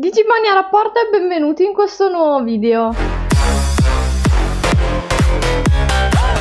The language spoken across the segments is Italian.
Digimani rapporto e benvenuti in questo nuovo video.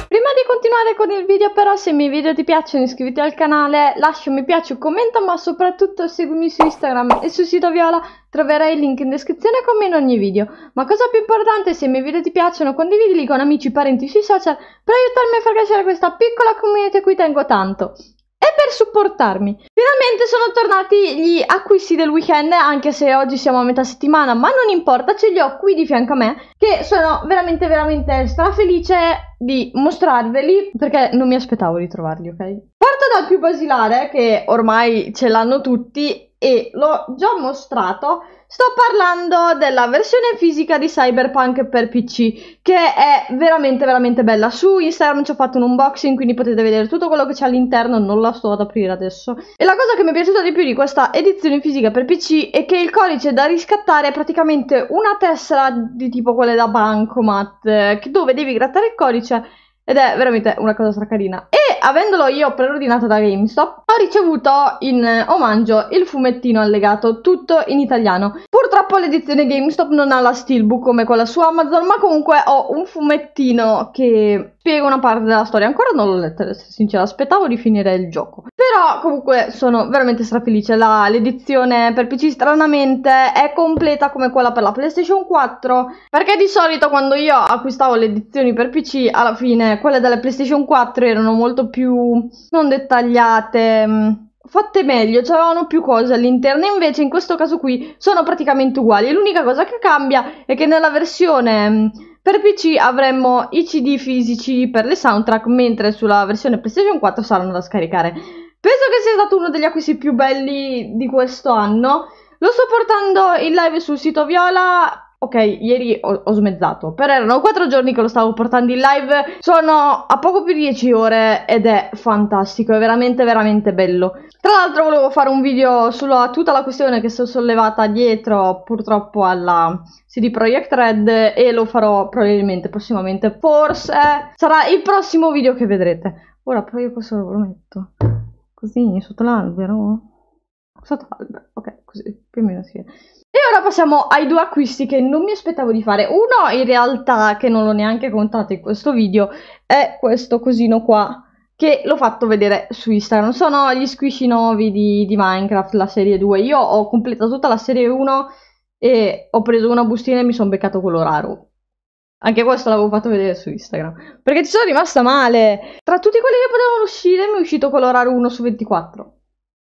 Prima di continuare con il video però se i miei video ti piacciono iscriviti al canale, lascia un mi piace, un commento ma soprattutto seguimi su Instagram e sul sito Viola troverai il link in descrizione come in ogni video. Ma cosa più importante se i miei video ti piacciono condividili con amici, e parenti sui social per aiutarmi a far crescere questa piccola community a cui tengo tanto e per supportarmi. Finalmente sono tornati gli acquisti del weekend, anche se oggi siamo a metà settimana, ma non importa, ce li ho qui di fianco a me, che sono veramente, veramente strafelice di mostrarveli, perché non mi aspettavo di trovarli, ok? Parto dal più basilare, che ormai ce l'hanno tutti, e l'ho già mostrato, sto parlando della versione fisica di Cyberpunk per PC, che è veramente veramente bella. Su Instagram ci ho fatto un unboxing, quindi potete vedere tutto quello che c'è all'interno, non la sto ad aprire adesso. E la cosa che mi è piaciuta di più di questa edizione fisica per PC è che il codice da riscattare è praticamente una tessera di tipo quelle da bancomat, eh, dove devi grattare il codice ed è veramente una cosa stracarina. E avendolo io preordinato da GameStop, ho ricevuto in eh, omaggio il fumettino allegato, tutto in italiano. Purtroppo l'edizione GameStop non ha la steelbook come quella su Amazon, ma comunque ho un fumettino che spiega una parte della storia. Ancora non l'ho letta, ad essere sincera, aspettavo di finire il gioco. Però comunque sono veramente strafelice. La, l'edizione per PC stranamente è completa come quella per la PlayStation 4, perché di solito quando io acquistavo le edizioni per PC, alla fine quelle della PlayStation 4 erano molto più più non dettagliate mm, fatte meglio, c'erano più cose all'interno, invece in questo caso qui sono praticamente uguali. L'unica cosa che cambia è che nella versione mm, per PC avremmo i CD fisici per le soundtrack, mentre sulla versione PlayStation 4 saranno da scaricare. Penso che sia stato uno degli acquisti più belli di questo anno. Lo sto portando in live sul sito Viola Ok, ieri ho, ho, smezzato, però erano 4 giorni che lo stavo portando in live, sono a poco più di 10 ore ed è fantastico, è veramente veramente bello. Tra l'altro volevo fare un video sulla tutta la questione che sono sollevata dietro purtroppo alla CD Projekt Red e lo farò probabilmente prossimamente, forse sarà il prossimo video che vedrete. Ora però io questo lo metto così sotto l'albero, sotto l'albero, ok, così più o meno si vede. E ora passiamo ai due acquisti che non mi aspettavo di fare. Uno, in realtà, che non l'ho neanche contato in questo video, è questo cosino qua, che l'ho fatto vedere su Instagram. Sono gli squishy nuovi di, di Minecraft, la serie 2. Io ho completato tutta la serie 1 e ho preso una bustina e mi sono beccato quello raro. Anche questo l'avevo fatto vedere su Instagram. Perché ci sono rimasta male. Tra tutti quelli che potevano uscire, mi è uscito quello raro 1 su 24.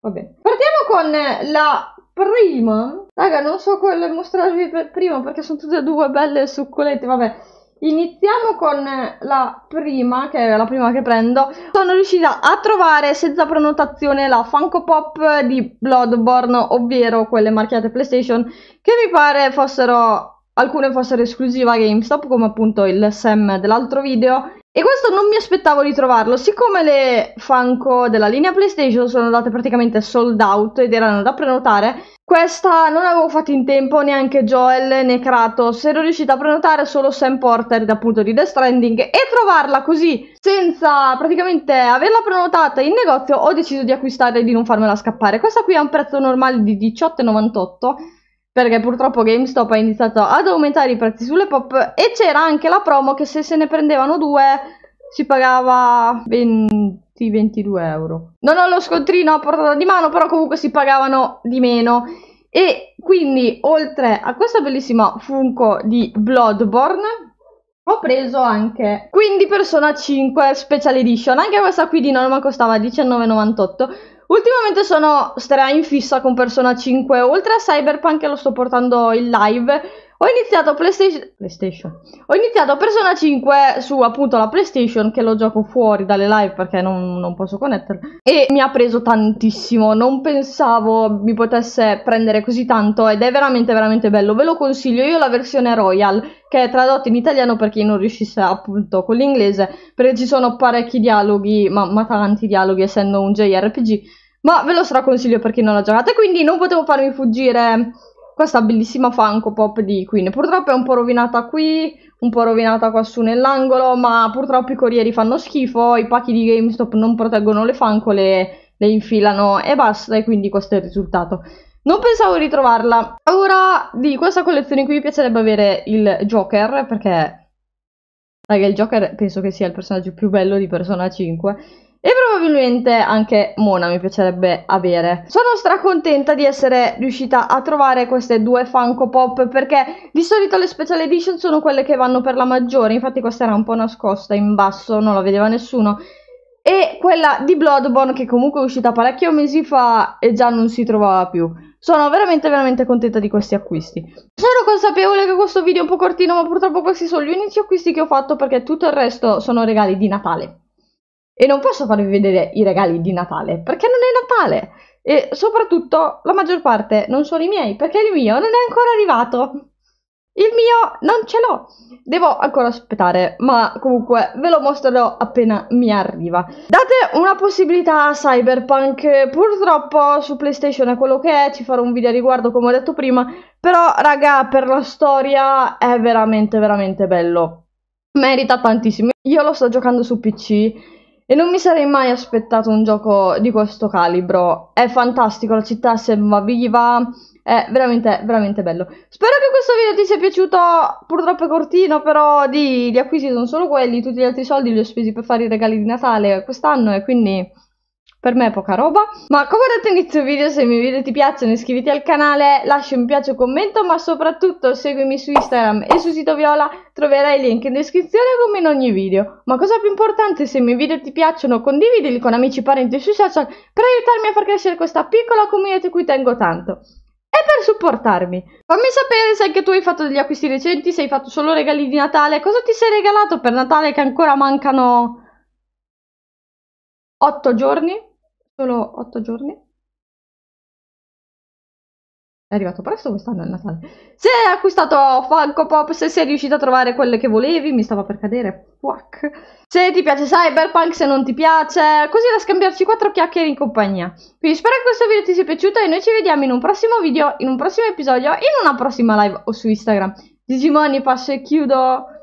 Va bene. Partiamo con la prima, raga, non so quale mostrarvi per prima perché sono tutte e due belle e succulente, vabbè. Iniziamo con la prima, che è la prima che prendo. Sono riuscita a trovare senza prenotazione la Funko Pop di Bloodborne, ovvero quelle marchiate PlayStation, che mi pare fossero alcune fossero esclusiva GameStop, come appunto il Sam dell'altro video, e questo non mi aspettavo di trovarlo, siccome le Funko della linea PlayStation sono andate praticamente sold out ed erano da prenotare, questa non avevo fatto in tempo neanche Joel né Kratos, ero riuscita a prenotare solo Sam Porter appunto di Death Stranding e trovarla così senza praticamente averla prenotata in negozio ho deciso di acquistarla e di non farmela scappare. Questa qui ha un prezzo normale di 18,98 perché purtroppo GameStop ha iniziato ad aumentare i prezzi sulle pop e c'era anche la promo che se se ne prendevano due si pagava 20-22 euro. Non ho lo scontrino a portata di mano, però comunque si pagavano di meno. E quindi, oltre a questa bellissima Funko di Bloodborne, ho preso anche quindi Persona 5 Special Edition, anche questa qui di norma costava 19,98 Ultimamente sono stra in fissa con Persona 5, oltre a Cyberpunk lo sto portando in live ho iniziato PlayStation... PlayStation. Ho iniziato Persona 5 su appunto la PlayStation che lo gioco fuori dalle live perché non, non posso connetterlo. E mi ha preso tantissimo. Non pensavo mi potesse prendere così tanto ed è veramente veramente bello. Ve lo consiglio. Io la versione Royal che è tradotta in italiano per chi non riuscisse appunto con l'inglese. Perché ci sono parecchi dialoghi, ma, ma tanti dialoghi essendo un JRPG. Ma ve lo straconsiglio per chi non l'ha giocata. Quindi non potevo farmi fuggire questa bellissima Funko Pop di Queen. Purtroppo è un po' rovinata qui, un po' rovinata quassù nell'angolo, ma purtroppo i corrieri fanno schifo, i pacchi di GameStop non proteggono le Funko, le, le infilano e basta, e quindi questo è il risultato. Non pensavo di trovarla. Ora, di questa collezione qui mi piacerebbe avere il Joker, perché... Raga, il Joker penso che sia il personaggio più bello di Persona 5 e probabilmente anche Mona mi piacerebbe avere. Sono stracontenta di essere riuscita a trovare queste due Funko Pop perché di solito le special edition sono quelle che vanno per la maggiore, infatti questa era un po' nascosta in basso, non la vedeva nessuno. E quella di Bloodborne che comunque è uscita parecchio mesi fa e già non si trovava più. Sono veramente veramente contenta di questi acquisti. Sono consapevole che questo video è un po' cortino ma purtroppo questi sono gli unici acquisti che ho fatto perché tutto il resto sono regali di Natale e non posso farvi vedere i regali di Natale perché non è Natale e soprattutto la maggior parte non sono i miei perché il mio non è ancora arrivato. Il mio non ce l'ho, devo ancora aspettare, ma comunque ve lo mostrerò appena mi arriva. Date una possibilità a Cyberpunk, purtroppo su PlayStation è quello che è, ci farò un video a riguardo come ho detto prima, però raga per la storia è veramente veramente bello, merita tantissimo. Io lo sto giocando su PC e non mi sarei mai aspettato un gioco di questo calibro. È fantastico, la città sembra viva, è veramente, veramente bello. Spero che questo video ti sia piaciuto, purtroppo è cortino, però di, di acquisti sono solo quelli, tutti gli altri soldi li ho spesi per fare i regali di Natale quest'anno e quindi per me è poca roba. Ma come ho detto inizio video, se i miei video ti piacciono iscriviti al canale, lascia un piace, un commento, ma soprattutto seguimi su Instagram e su sito Viola, troverai il link in descrizione come in ogni video. Ma cosa più importante, se i miei video ti piacciono, condividili con amici, parenti sui social per aiutarmi a far crescere questa piccola community a cui tengo tanto. E per supportarmi, fammi sapere se anche tu hai fatto degli acquisti recenti, se hai fatto solo regali di Natale, cosa ti sei regalato per Natale che ancora mancano 8 giorni? solo otto giorni. È arrivato presto quest'anno il Natale. Se hai acquistato Funko Pop, se sei riuscito a trovare quelle che volevi, mi stava per cadere. Fuck. Se ti piace Cyberpunk, se non ti piace, così da scambiarci quattro chiacchiere in compagnia. Quindi spero che questo video ti sia piaciuto e noi ci vediamo in un prossimo video, in un prossimo episodio, in una prossima live o su Instagram. Digimoni, passo e chiudo.